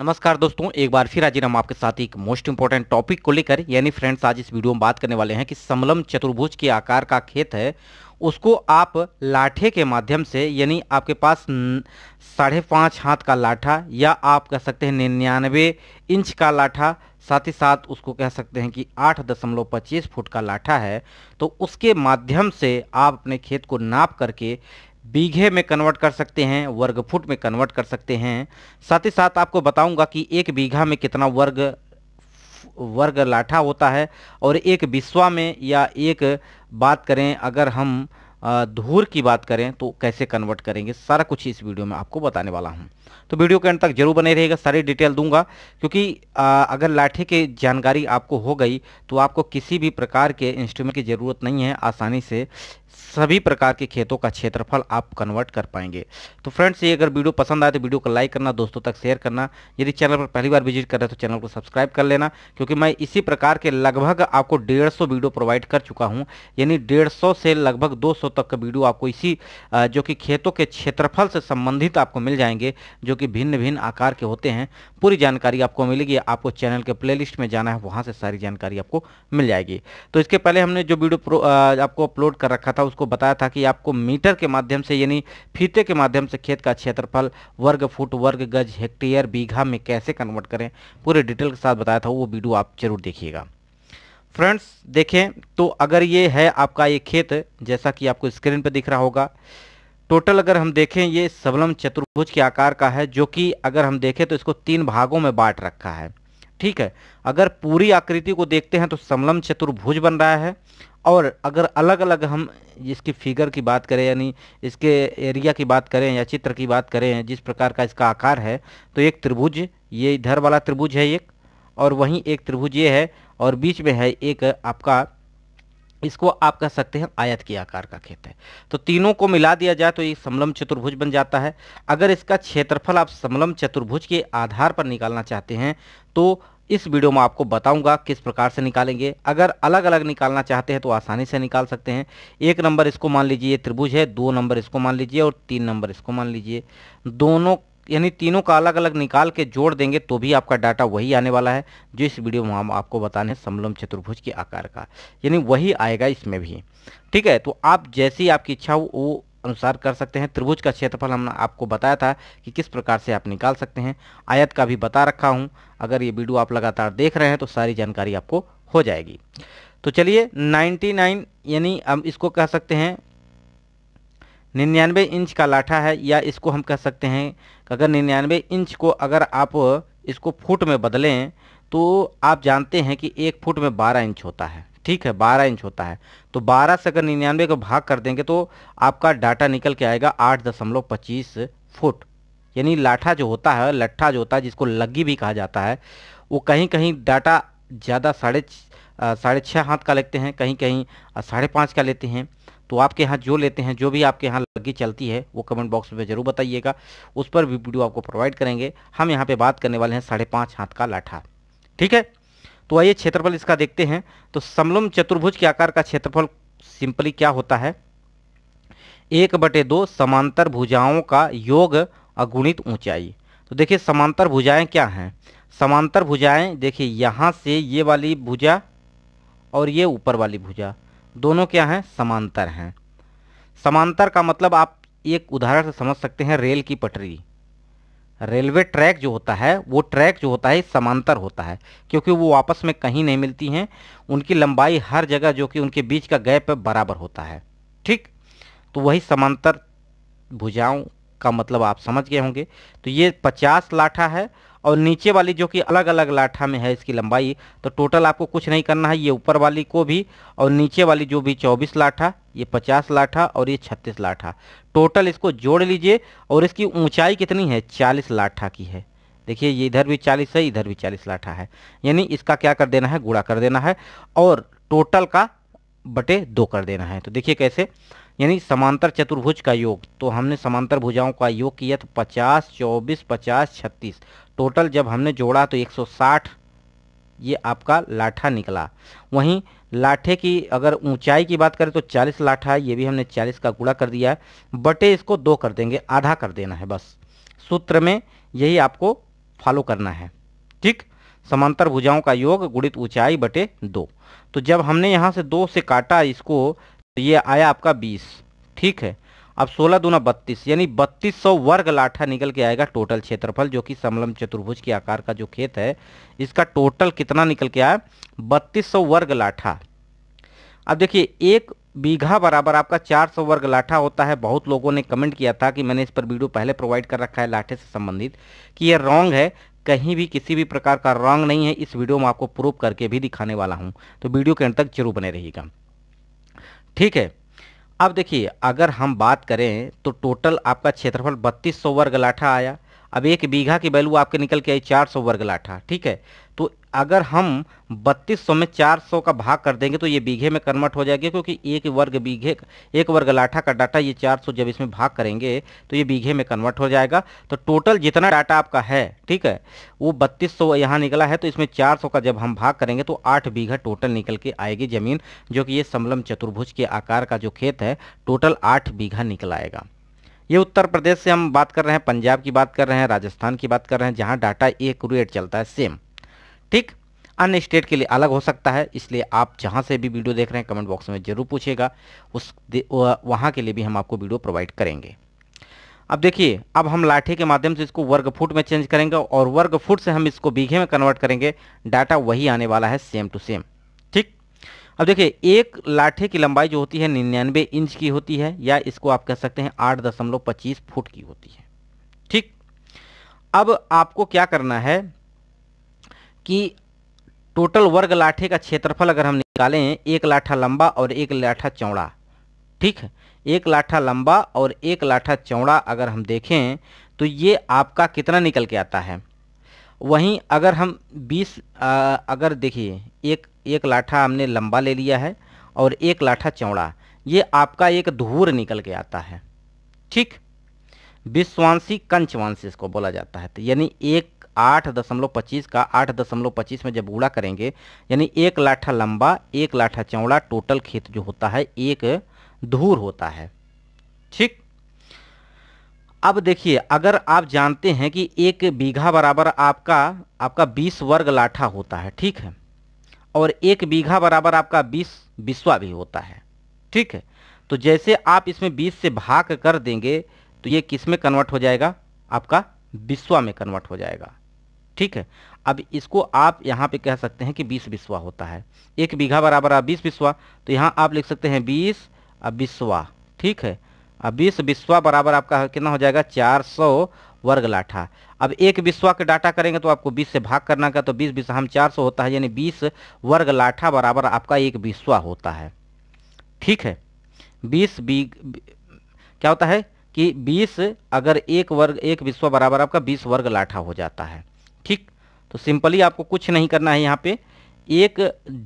नमस्कार दोस्तों एक बार फिर आज हम आपके साथ एक मोस्ट इंपॉर्टेंट टॉपिक को लेकर यानी फ्रेंड्स आज इस वीडियो में बात करने वाले हैं कि समलम चतुर्भुज के आकार का खेत है उसको आप लाठे के माध्यम से यानी आपके पास साढ़े पाँच हाथ का लाठा या आप कह सकते हैं निन्यानवे इंच का लाठा साथ ही साथ उसको कह सकते हैं कि आठ दशमलव पच्चीस फुट का लाठा है तो उसके माध्यम से आप अपने खेत को नाप करके बीघे में कन्वर्ट कर सकते हैं वर्ग फुट में कन्वर्ट कर सकते हैं साथ ही साथ आपको बताऊंगा कि एक बीघा में कितना वर्ग वर्ग लाठा होता है और एक बिस्वा में या एक बात करें अगर हम धूर की बात करें तो कैसे कन्वर्ट करेंगे सारा कुछ इस वीडियो में आपको बताने वाला हूं तो वीडियो के अंत तक जरूर बने रहेगा सारी डिटेल दूंगा क्योंकि आ, अगर लाठी की जानकारी आपको हो गई तो आपको किसी भी प्रकार के इंस्ट्रूमेंट की ज़रूरत नहीं है आसानी से सभी प्रकार के खेतों का क्षेत्रफल आप कन्वर्ट कर पाएंगे तो फ्रेंड्स ये अगर वीडियो पसंद आए तो वीडियो को लाइक करना दोस्तों तक शेयर करना यदि चैनल पर पहली बार विजिट कर रहे हैं तो चैनल को सब्सक्राइब कर लेना क्योंकि मैं इसी प्रकार के लगभग आपको डेढ़ वीडियो प्रोवाइड कर चुका हूँ यानी डेढ़ से लगभग दो तक का वीडियो आपको इसी जो कि खेतों के क्षेत्रफल से संबंधित आपको मिल जाएंगे जो कि भिन्न भिन्न आकार के होते हैं पूरी जानकारी आपको मिलेगी आपको चैनल के प्ले में जाना है वहाँ से सारी जानकारी आपको मिल जाएगी तो इसके पहले हमने जो वीडियो आपको अपलोड कर रखा था था उसको बताया था कि आपको मीटर के माध्यम से यानी फीते के माध्यम से खेत का क्षेत्रफल वर्ग फुट वर्ग गज हेक्टेयर बीघा में कैसे कन्वर्ट करें पूरे डिटेल के साथ बताया था वो वीडियो आप जरूर देखिएगा फ्रेंड्स देखें तो अगर ये है आपका ये खेत जैसा कि आपको स्क्रीन पर दिख रहा होगा टोटल अगर हम देखें ये सबलम चतुर्भुज के आकार का है जो कि अगर हम देखें तो इसको तीन भागों में बांट रखा है ठीक है अगर पूरी आकृति को देखते हैं तो समलम चतुर्भुज बन रहा है और अगर अलग अलग हम इसकी फिगर की बात करें यानी इसके एरिया की बात करें या चित्र की बात करें जिस प्रकार का इसका आकार है तो एक त्रिभुज ये इधर वाला त्रिभुज है एक और वहीं एक त्रिभुज ये है और बीच में है एक आपका इसको आप कह सकते हैं आयत के आकार का खेत है तो तीनों को मिला दिया जाए तो ये समलम चतुर्भुज बन जाता है अगर इसका क्षेत्रफल आप समलम चतुर्भुज के आधार पर निकालना चाहते हैं तो इस वीडियो में आपको बताऊंगा किस प्रकार से निकालेंगे अगर अलग अलग निकालना चाहते हैं तो आसानी से निकाल सकते हैं एक नंबर इसको मान लीजिए त्रिभुज है दो नंबर इसको मान लीजिए और तीन नंबर इसको मान लीजिए दोनों यानी तीनों का अलग अलग निकाल के जोड़ देंगे तो भी आपका डाटा वही आने वाला है जो इस वीडियो में हम आपको बताने समलम चतुर्भुज के आकार का यानी वही आएगा इसमें भी ठीक है तो आप जैसी आपकी इच्छा हो वो अनुसार कर सकते हैं त्रिभुज का क्षेत्रफल हमने आपको बताया था कि किस प्रकार से आप निकाल सकते हैं आयत का भी बता रखा हूँ अगर ये वीडियो आप लगातार देख रहे हैं तो सारी जानकारी आपको हो जाएगी तो चलिए 99 यानी हम इसको कह सकते हैं निन्यानवे इंच का लाठा है या इसको हम कह सकते हैं अगर निन्यानवे इंच को अगर आप इसको फुट में बदलें तो आप जानते हैं कि एक फुट में बारह इंच होता है ठीक है बारह इंच होता है तो बारह से अगर निन्यानवे को भाग कर देंगे तो आपका डाटा निकल के आएगा आठ दशमलव पच्चीस फुट यानी लाठा जो होता है लट्ठा जो होता है जिसको लग्गी भी कहा जाता है वो कहीं कहीं डाटा ज़्यादा साढ़े साढ़े छः हाथ का लेते हैं कहीं कहीं साढ़े पाँच का लेते हैं तो आपके यहाँ जो लेते हैं जो भी आपके यहाँ लगी चलती है वो कमेंट बॉक्स में ज़रूर बताइएगा उस पर भी वीडियो आपको प्रोवाइड करेंगे हम यहाँ पे बात करने वाले हैं साढ़े पाँच हाथ का लाठा ठीक है तो आइए क्षेत्रफल इसका देखते हैं तो समलम चतुर्भुज के आकार का क्षेत्रफल सिंपली क्या होता है एक बटे दो समांतर भुजाओं का योग अगुणित ऊंचाई तो देखिए समांतर भुजाएं क्या हैं समांतर भुजाएं देखिए यहाँ से ये वाली भुजा और ये ऊपर वाली भुजा दोनों क्या हैं समांतर हैं समांतर का मतलब आप एक उदाहरण से समझ सकते हैं रेल की पटरी रेलवे ट्रैक जो होता है वो ट्रैक जो होता है समांतर होता है क्योंकि वो आपस में कहीं नहीं मिलती हैं उनकी लंबाई हर जगह जो कि उनके बीच का गैप है बराबर होता है ठीक तो वही समांतर भुजाओं का मतलब आप समझ गए होंगे तो ये पचास लाठा है और नीचे वाली जो कि अलग अलग लाठा में है इसकी लंबाई तो टोटल आपको कुछ नहीं करना है ये ऊपर वाली को भी और नीचे वाली जो भी चौबीस लाठा ये पचास लाठा और ये छत्तीस लाठा टोटल इसको जोड़ लीजिए और इसकी ऊंचाई कितनी है चालीस लाठा की है देखिए ये इधर भी चालीस है इधर भी चालीस लाठा है यानी इसका क्या कर देना है गुड़ा कर देना है और टोटल का बटे दो कर देना है तो देखिए कैसे यानी समांतर चतुर्भुज का योग तो हमने समांतर भुजाओं का योग किया तो पचास चौबीस पचास छत्तीस टोटल जब हमने जोड़ा तो 160 ये आपका लाठा निकला वहीं लाठे की अगर ऊंचाई की बात करें तो 40 लाठा ये भी हमने 40 का गुड़ा कर दिया है बटे इसको दो कर देंगे आधा कर देना है बस सूत्र में यही आपको फॉलो करना है ठीक समांतर भुजाओं का योग गुणित ऊंचाई बटे दो तो जब हमने यहाँ से दो से काटा इसको तो ये आया आपका बीस ठीक है अब सोलह दूना बत्तीस यानी बत्तीस सौ वर्ग लाठा निकल के आएगा टोटल क्षेत्रफल जो कि समलम चतुर्भुज के आकार का जो खेत है इसका टोटल कितना निकल के आया बत्तीस सौ वर्ग लाठा अब देखिए एक बीघा बराबर आपका 400 वर्ग लाठा होता है बहुत लोगों ने कमेंट किया था कि मैंने इस पर वीडियो पहले प्रोवाइड कर रखा है लाठे से संबंधित कि यह रॉन्ग है कहीं भी किसी भी प्रकार का रॉन्ग नहीं है इस वीडियो में आपको प्रूव करके भी दिखाने वाला हूँ तो वीडियो के अंत तक जरूर बने रहेगा ठीक है अब देखिए अगर हम बात करें तो टोटल आपका क्षेत्रफल बत्तीस सौ वर्ग लाठा आया अब एक बीघा की वैल्यू आपके निकल के आई चार सौ वर्ग लाठा ठीक है तो अगर हम बत्तीस सौ में चार सौ का भाग कर देंगे तो ये बीघे में कन्वर्ट हो जाएगा क्योंकि एक वर्ग बीघे एक वर्ग लाठा का डाटा ये चार सौ जब इसमें भाग करेंगे तो ये बीघे में कन्वर्ट हो जाएगा तो टोटल जितना डाटा आपका है ठीक है वो बत्तीस सौ यहाँ निकला है तो इसमें चार सौ का जब हम भाग करेंगे तो आठ बीघा टोटल निकल के आएगी ज़मीन जो कि ये समलम चतुर्भुज के आकार का जो खेत है टोटल आठ बीघा निकल आएगा ये उत्तर प्रदेश से हम बात कर रहे हैं पंजाब की बात कर रहे हैं राजस्थान की बात कर रहे हैं जहाँ डाटा एक चलता है सेम ठीक अन्य स्टेट के लिए अलग हो सकता है इसलिए आप जहाँ से भी वीडियो देख रहे हैं कमेंट बॉक्स में ज़रूर पूछेगा उस वहाँ के लिए भी हम आपको वीडियो प्रोवाइड करेंगे अब देखिए अब हम लाठी के माध्यम से इसको वर्ग फुट में चेंज करेंगे और वर्ग फुट से हम इसको बीघे में कन्वर्ट करेंगे डाटा वही आने वाला है सेम टू सेम ठीक अब देखिए एक लाठे की लंबाई जो होती है निन्यानवे इंच की होती है या इसको आप कह सकते हैं आठ दशमलव पच्चीस फुट की होती है ठीक अब आपको क्या करना है कि टोटल वर्ग लाठे का क्षेत्रफल अगर हम निकालें एक लाठा लंबा और एक लाठा चौड़ा ठीक है एक लाठा लंबा और एक लाठा चौड़ा अगर हम देखें तो ये आपका कितना निकल के आता है वहीं अगर हम 20 अगर देखिए एक एक लाठा हमने लंबा ले लिया है और एक लाठा चौड़ा ये आपका एक धूर निकल के आता है ठीक विश्वांशी कंचवांशी इसको बोला जाता है तो यानी एक आठ दशमलव पच्चीस का आठ दशमलव पच्चीस में जब गुड़ा करेंगे यानी एक लाठा लंबा एक लाठा चौड़ा टोटल खेत जो होता है एक धूर होता है ठीक अब देखिए अगर आप जानते हैं कि एक बीघा बराबर आपका आपका बीस वर्ग लाठा होता है ठीक है और एक बीघा बराबर आपका बीस बिस्वा भी होता है ठीक है तो जैसे आप इसमें बीस से भाग कर देंगे तो ये किस में कन्वर्ट हो जाएगा आपका बिस्वा में कन्वर्ट हो जाएगा ठीक है अब इसको आप यहाँ पे कह सकते हैं कि बीस बिस्वा होता है एक बीघा बराबर आप बीस बिस्वा तो यहाँ आप लिख सकते हैं बीस अब बिस्वा ठीक है अब बीस बिस्वा बराबर आपका कितना हो जाएगा चार सौ वर्ग लाठा अब एक बिस्वा के डाटा करेंगे तो आपको बीस से भाग करना का तो बीस बीस हम चार सौ होता है यानी बीस वर्ग लाठा बराबर आपका एक बिस्वा होता है ठीक है बीस बी क्या होता है कि बीस अगर एक वर्ग एक बिस्वा बराबर आपका बीस वर्ग लाठा हो जाता है ठीक तो सिंपली आपको कुछ नहीं करना है यहाँ पे एक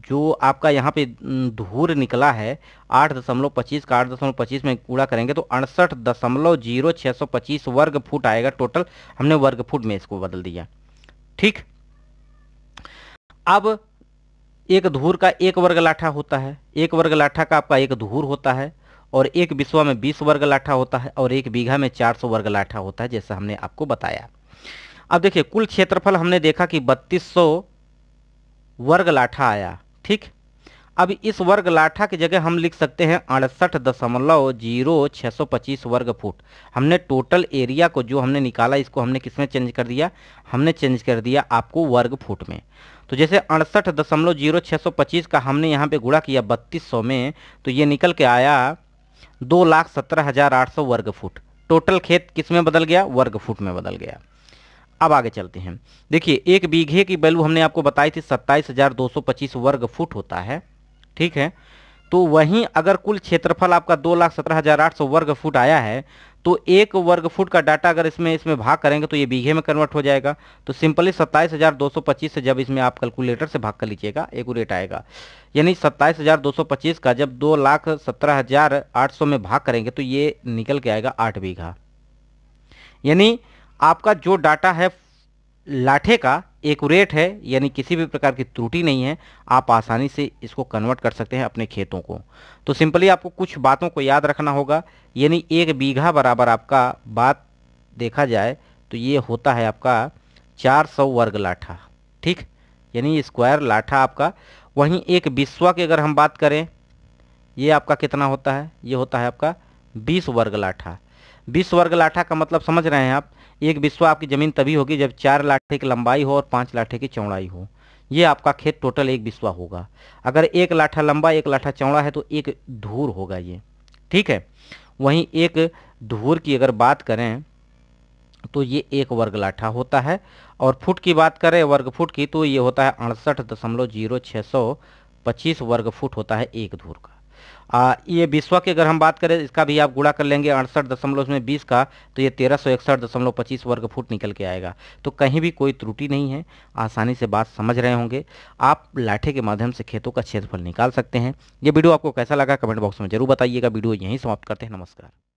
जो आपका यहाँ पे धूर निकला है आठ दशमलव पच्चीस का आठ दशमलव पच्चीस में कूड़ा करेंगे तो अड़सठ दशमलव जीरो छः सौ पच्चीस वर्ग फुट आएगा टोटल हमने वर्ग फुट में इसको बदल दिया ठीक अब एक धूर का एक वर्ग लाठा होता है एक वर्ग लाठा का आपका एक धूर होता है और एक विश्वा में बीस वर्ग लाठा होता है और एक बीघा में चार सौ वर्ग लाठा होता है जैसा हमने आपको बताया अब देखिए कुल क्षेत्रफल हमने देखा कि 3200 वर्ग लाठा आया ठीक अब इस वर्ग लाठा की जगह हम लिख सकते हैं अड़सठ दशमलव जीरो छः सौ पच्चीस वर्ग फुट हमने टोटल एरिया को जो हमने निकाला इसको हमने किसमें चेंज कर दिया हमने चेंज कर दिया आपको वर्ग फुट में तो जैसे अड़सठ दशमलव जीरो छः सौ पच्चीस का हमने यहाँ पे गुणा किया बत्तीस सौ में तो ये निकल के आया दो लाख सत्रह हज़ार आठ सौ वर्ग फुट टोटल खेत किस में बदल गया वर्ग फुट में बदल गया अब आगे चलते हैं देखिए एक बीघे की वैल्यू हमने आपको बताई थी सत्ताईस वर्ग फुट होता है ठीक है तो वहीं अगर कुल क्षेत्रफल आपका दो लाख सत्रह हजार आठ सौ वर्ग फुट आया है तो एक वर्ग फुट का डाटा अगर इसमें इसमें भाग करेंगे तो ये बीघे में कन्वर्ट हो जाएगा तो सिंपली सत्ताईस हज़ार दो सौ पच्चीस से जब इसमें आप कैलकुलेटर से भाग कर लीजिएगा एक रेट आएगा यानी सत्ताईस हज़ार दो सौ पच्चीस का जब दो लाख सत्रह हज़ार आठ सौ में भाग करेंगे तो ये निकल के आएगा आठ बीघा यानी आपका जो डाटा है लाठे का रेट है यानी किसी भी प्रकार की त्रुटि नहीं है आप आसानी से इसको कन्वर्ट कर सकते हैं अपने खेतों को तो सिंपली आपको कुछ बातों को याद रखना होगा यानी एक बीघा बराबर आपका बात देखा जाए तो ये होता है आपका 400 वर्ग लाठा ठीक यानी स्क्वायर लाठा आपका वहीं एक बिस्वा की अगर हम बात करें ये आपका कितना होता है ये होता है आपका बीस वर्ग लाठा बीस वर्ग लाठा का मतलब समझ रहे हैं आप एक बिस्वा आपकी ज़मीन तभी होगी जब चार लाठे की लंबाई हो और पाँच लाठे की चौड़ाई हो ये आपका खेत टोटल एक बिस्वा होगा अगर एक लाठा लंबा एक लाठा चौड़ा है तो एक धूर होगा ये ठीक है वहीं एक धूर की अगर बात करें तो ये एक वर्ग लाठा होता है और फुट की बात करें वर्ग फुट की तो ये होता है अड़सठ दशमलव जीरो छः सौ पच्चीस वर्ग फुट होता है एक धूर का आ, ये विश्व की अगर हम बात करें इसका भी आप गुड़ा कर लेंगे अड़सठ दशमलव उसमें बीस का तो ये तेरह सौ इकसठ दशमलव पच्चीस वर्ग फुट निकल के आएगा तो कहीं भी कोई त्रुटि नहीं है आसानी से बात समझ रहे होंगे आप लाठे के माध्यम से खेतों का क्षेत्रफल निकाल सकते हैं ये वीडियो आपको कैसा लगा कमेंट बॉक्स में जरूर बताइएगा वीडियो यहीं समाप्त करते हैं नमस्कार